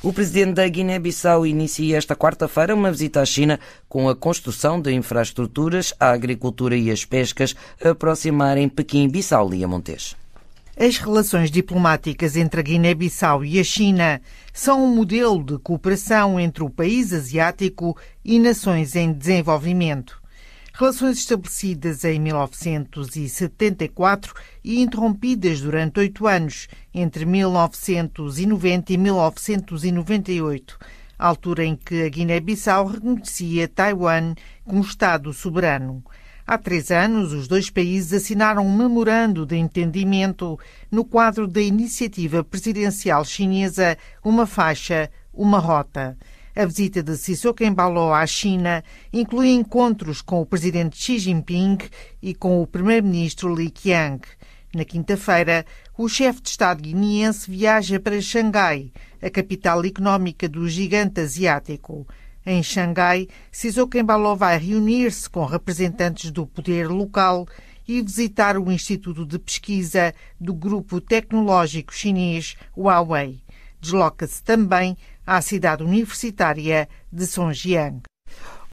O presidente da Guiné-Bissau inicia esta quarta-feira uma visita à China com a construção de infraestruturas, a agricultura e as pescas aproximarem Pequim-Bissau e Montes. As relações diplomáticas entre a Guiné-Bissau e a China são um modelo de cooperação entre o país asiático e nações em desenvolvimento. Relações estabelecidas em 1974 e interrompidas durante oito anos, entre 1990 e 1998, altura em que a Guiné-Bissau reconhecia Taiwan como Estado soberano. Há três anos, os dois países assinaram um memorando de entendimento no quadro da iniciativa presidencial chinesa Uma Faixa, Uma Rota. A visita de Sissoko Embaló à China inclui encontros com o presidente Xi Jinping e com o primeiro-ministro Li Qiang. Na quinta-feira, o chefe de Estado guineense viaja para Xangai, a capital económica do gigante asiático. Em Xangai, Sissoko Embaló vai reunir-se com representantes do poder local e visitar o Instituto de Pesquisa do Grupo Tecnológico Chinês Huawei desloca-se também à cidade universitária de Songjiang.